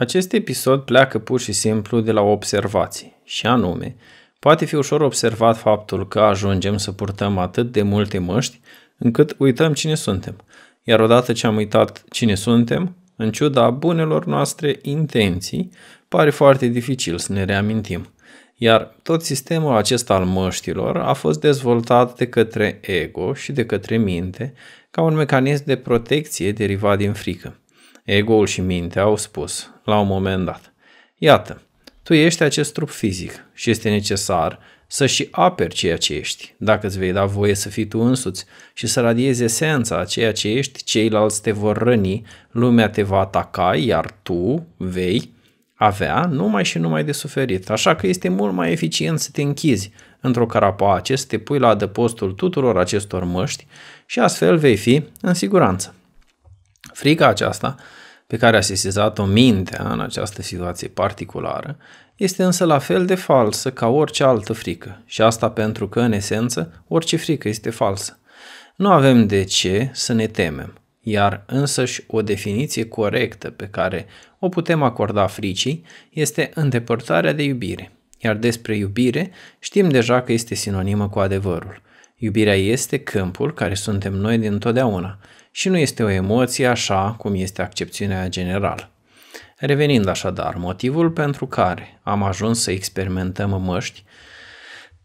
Acest episod pleacă pur și simplu de la observații, și anume, poate fi ușor observat faptul că ajungem să purtăm atât de multe măști încât uităm cine suntem. Iar odată ce am uitat cine suntem, în ciuda bunelor noastre intenții, pare foarte dificil să ne reamintim. Iar tot sistemul acesta al măștilor a fost dezvoltat de către ego și de către minte ca un mecanism de protecție derivat din frică. Egoul și mintea au spus, la un moment dat, iată, tu ești acest trup fizic și este necesar să și aperi ceea ce ești, dacă îți vei da voie să fii tu însuți și să radiezi esența a ceea ce ești, ceilalți te vor răni, lumea te va ataca, iar tu vei avea numai și numai de suferit. Așa că este mult mai eficient să te închizi într-o carapace, să te pui la adăpostul tuturor acestor măști și astfel vei fi în siguranță. Frica aceasta, pe care a sesizat-o mintea în această situație particulară, este însă la fel de falsă ca orice altă frică și asta pentru că, în esență, orice frică este falsă. Nu avem de ce să ne temem, iar însăși o definiție corectă pe care o putem acorda fricii este îndepărtarea de iubire. Iar despre iubire știm deja că este sinonimă cu adevărul. Iubirea este câmpul care suntem noi din totdeauna – și nu este o emoție așa cum este accepțiunea generală. Revenind așadar, motivul pentru care am ajuns să experimentăm măști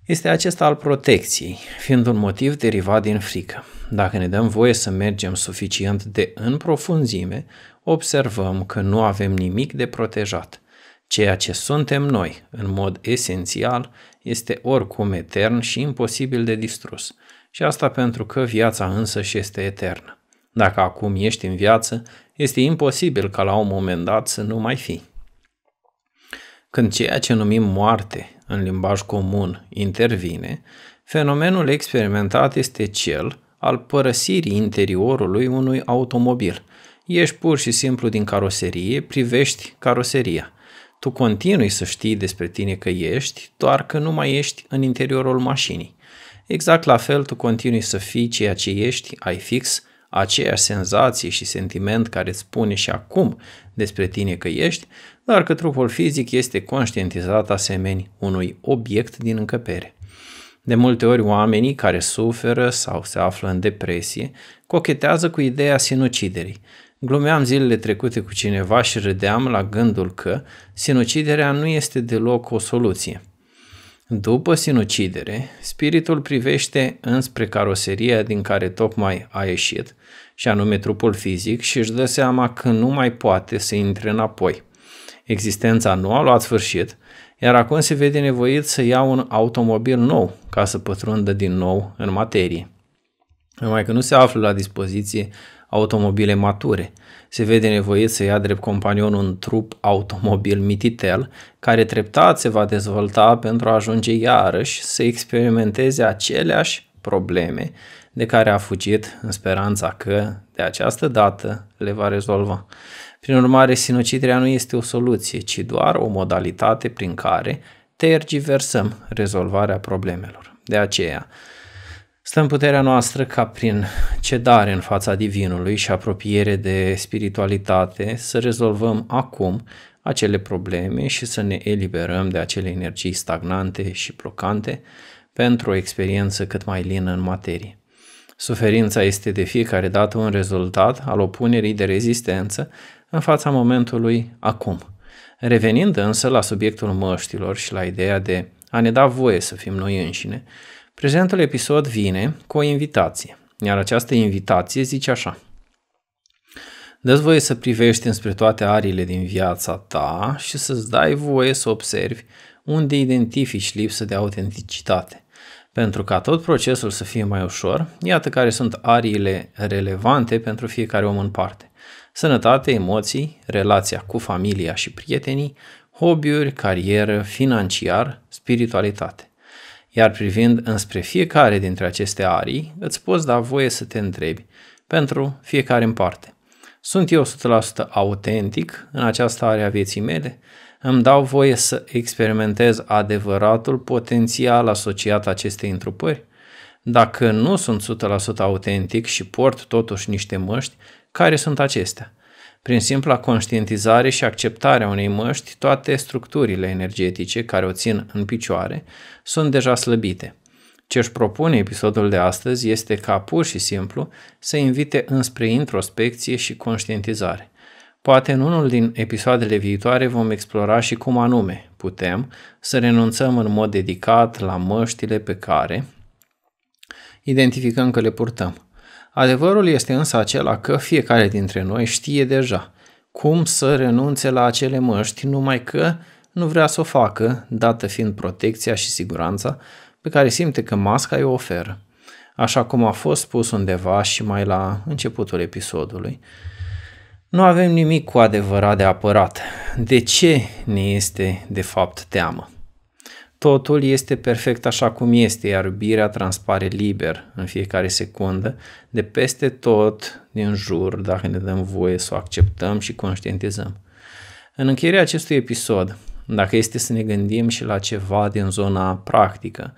este acesta al protecției, fiind un motiv derivat din frică. Dacă ne dăm voie să mergem suficient de în profunzime, observăm că nu avem nimic de protejat. Ceea ce suntem noi, în mod esențial, este oricum etern și imposibil de distrus. Și asta pentru că viața și este eternă. Dacă acum ești în viață, este imposibil ca la un moment dat să nu mai fi. Când ceea ce numim moarte în limbaj comun intervine, fenomenul experimentat este cel al părăsirii interiorului unui automobil. Ești pur și simplu din caroserie, privești caroseria. Tu continui să știi despre tine că ești, doar că nu mai ești în interiorul mașinii. Exact la fel, tu continui să fii ceea ce ești, ai fix, aceeași senzație și sentiment care îți spune și acum despre tine că ești, dar că trupul fizic este conștientizat asemeni unui obiect din încăpere. De multe ori oamenii care suferă sau se află în depresie cochetează cu ideea sinuciderii. Glumeam zilele trecute cu cineva și râdeam la gândul că sinuciderea nu este deloc o soluție – după sinucidere, spiritul privește înspre caroseria din care tocmai a ieșit, și anume trupul fizic, și își dă seama că nu mai poate să intre înapoi. Existența nu a luat sfârșit, iar acum se vede nevoit să ia un automobil nou ca să pătrundă din nou în materie. Numai că nu se află la dispoziție automobile mature. Se vede nevoit să ia drept companion un trup automobil mititel, care treptat se va dezvolta pentru a ajunge iarăși să experimenteze aceleași probleme de care a fugit în speranța că, de această dată, le va rezolva. Prin urmare, sinuciderea nu este o soluție, ci doar o modalitate prin care tergiversăm rezolvarea problemelor. De aceea, Stă în puterea noastră ca prin cedare în fața Divinului și apropiere de spiritualitate să rezolvăm acum acele probleme și să ne eliberăm de acele energii stagnante și blocante pentru o experiență cât mai lină în materie. Suferința este de fiecare dată un rezultat al opunerii de rezistență în fața momentului acum. Revenind însă la subiectul măștilor și la ideea de a ne da voie să fim noi înșine, Prezentul episod vine cu o invitație, iar această invitație zice așa. Dă-ți voie să privești înspre toate ariile din viața ta și să-ți dai voie să observi unde identifici lipsă de autenticitate. Pentru ca tot procesul să fie mai ușor, iată care sunt ariile relevante pentru fiecare om în parte. Sănătate, emoții, relația cu familia și prietenii, hobby-uri, carieră, financiar, spiritualitate. Iar privind înspre fiecare dintre aceste arii, îți poți da voie să te întrebi pentru fiecare în parte. Sunt eu 100% autentic în această are a vieții mele? Îmi dau voie să experimentez adevăratul potențial asociat acestei întrupări? Dacă nu sunt 100% autentic și port totuși niște măști, care sunt acestea? prin simpla conștientizare și acceptarea unei măști, toate structurile energetice care o țin în picioare sunt deja slăbite. Ce își propune episodul de astăzi este ca pur și simplu să invite înspre introspecție și conștientizare. Poate în unul din episoadele viitoare vom explora și cum anume putem să renunțăm în mod dedicat la măștile pe care identificăm că le purtăm. Adevărul este însă acela că fiecare dintre noi știe deja cum să renunțe la acele măști, numai că nu vrea să o facă, dată fiind protecția și siguranța pe care simte că masca îi oferă. Așa cum a fost spus undeva și mai la începutul episodului, nu avem nimic cu adevărat de apărat. De ce ne este de fapt teamă? Totul este perfect așa cum este, iar iubirea transpare liber în fiecare secundă, de peste tot din jur, dacă ne dăm voie să o acceptăm și conștientizăm. În încheierea acestui episod, dacă este să ne gândim și la ceva din zona practică,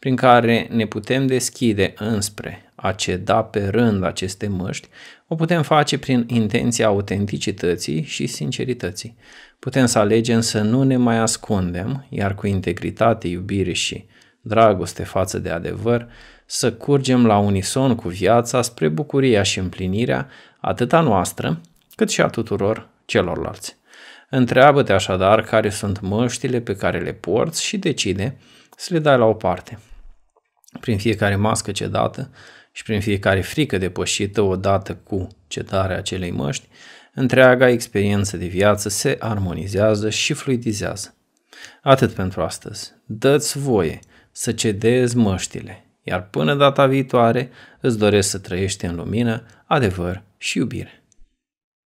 prin care ne putem deschide înspre a ceda pe rând aceste măști, o putem face prin intenția autenticității și sincerității. Putem să alegem să nu ne mai ascundem, iar cu integritate, iubire și dragoste față de adevăr, să curgem la unison cu viața spre bucuria și împlinirea a noastră, cât și a tuturor celorlalți. Întreabă-te așadar care sunt măștile pe care le porți și decide să le dai la o parte. Prin fiecare mască cedată și prin fiecare frică depășită odată cu cedarea acelei măști, întreaga experiență de viață se armonizează și fluidizează. Atât pentru astăzi. Dă-ți voie să cedezi măștile, iar până data viitoare îți doresc să trăiești în lumină, adevăr și iubire.